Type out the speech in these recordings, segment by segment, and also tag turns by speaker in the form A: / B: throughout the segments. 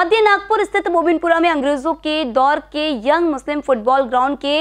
A: मध्य नागपुर स्थित मोबिनपुरा में अंग्रेजों के दौर के यंग मुस्लिम फुटबॉल ग्राउंड के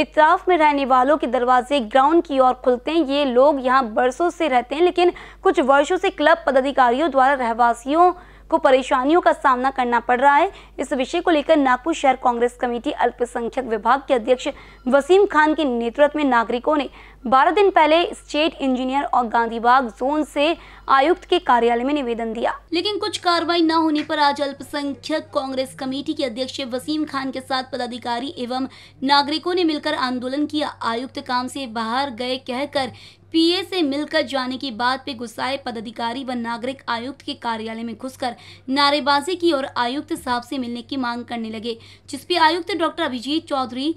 A: इतराफ में रहने वालों के दरवाजे ग्राउंड की ओर खुलते हैं ये लोग यहाँ बरसों से रहते हैं लेकिन कुछ वर्षों से क्लब पदाधिकारियों द्वारा रहवासियों को परेशानियों का सामना करना पड़ रहा है इस विषय को लेकर नागपुर शहर कांग्रेस कमेटी अल्पसंख्यक विभाग के अध्यक्ष वसीम खान के नेतृत्व में नागरिकों ने बारह दिन पहले स्टेट इंजीनियर और गांधीबाग जोन से आयुक्त के कार्यालय में निवेदन दिया लेकिन कुछ कार्रवाई न होने पर आज अल्पसंख्यक कांग्रेस कमेटी के अध्यक्ष वसीम खान के साथ पदाधिकारी एवं नागरिकों ने मिलकर आंदोलन किया आयुक्त काम से बाहर गए कहकर पीए से मिलकर जाने की बात पे गुस्साए पदाधिकारी व नागरिक आयुक्त के कार्यालय में घुसकर नारेबाजी की और आयुक्त साहब से मिलने की मांग करने लगे जिसपे आयुक्त डॉक्टर अभिजीत चौधरी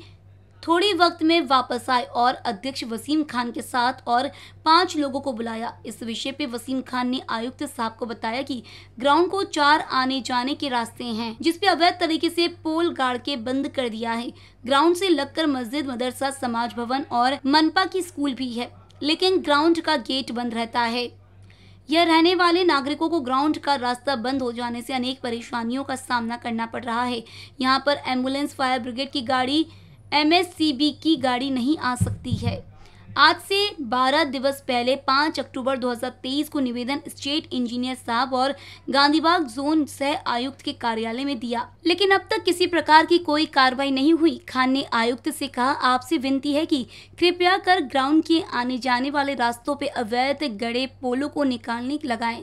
A: थोड़ी वक्त में वापस आए और अध्यक्ष वसीम खान के साथ और पांच लोगों को बुलाया इस विषय पे वसीम खान ने आयुक्त साहब को बताया कि ग्राउंड को चार आने जाने के रास्ते हैं जिसपे अवैध तरीके से पोल गाड़ के बंद कर दिया है ग्राउंड से लगकर मस्जिद मदरसा समाज भवन और मनपा की स्कूल भी है लेकिन ग्राउंड का गेट बंद रहता है यह रहने वाले नागरिकों को ग्राउंड का रास्ता बंद हो जाने से अनेक परेशानियों का सामना करना पड़ रहा है यहाँ पर एम्बुलेंस फायर ब्रिगेड की गाड़ी एम की गाड़ी नहीं आ सकती है आज से 12 दिवस पहले 5 अक्टूबर 2023 को निवेदन स्टेट इंजीनियर साहब और गांधीबाग जोन सह आयुक्त के कार्यालय में दिया लेकिन अब तक किसी प्रकार की कोई कार्रवाई नहीं हुई खान ने आयुक्त से कहा आपसे विनती है कि कृपया कर ग्राउंड के आने जाने वाले रास्तों पे अवैध गड़े पोलों को निकालने लगाएं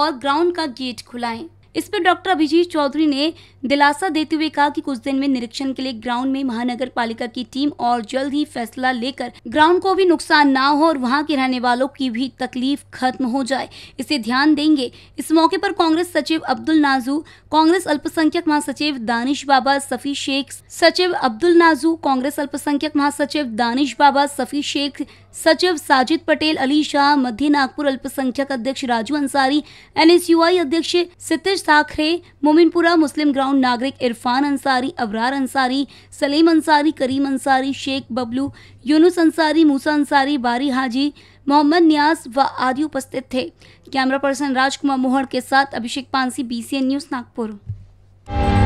A: और ग्राउंड का गेट खुलाएं इस पर डॉक्टर अभिजीत चौधरी ने दिलासा देते हुए कहा कि कुछ दिन में निरीक्षण के लिए ग्राउंड में महानगर पालिका की टीम और जल्द ही फैसला लेकर ग्राउंड को भी नुकसान ना हो और वहाँ के रहने वालों की भी तकलीफ खत्म हो जाए इसे ध्यान देंगे इस मौके पर कांग्रेस सचिव अब्दुल नाजू कांग्रेस अल्पसंख्यक महासचिव दानिश बाबा सफी शेख सचिव अब्दुल नाजू कांग्रेस अल्पसंख्यक महासचिव दानिश बाबा सफी शेख सचिव साजिद पटेल अली शाह मध्य नागपुर अल्पसंख्यक अध्यक्ष राजू अंसारी एनएसयूआई अध्यक्ष सितिश साखरे मोमिनपुरा मुस्लिम ग्राउंड नागरिक इरफान अंसारी अबरार अंसारी सलीम अंसारी करीम अंसारी शेख बबलू यूनुस अंसारी मूसा अंसारी बारी हाजी मोहम्मद न्यास व आदि उपस्थित थे कैमरा पर्सन राजकुमार मोहर के साथ अभिषेक पानसी बी न्यूज नागपुर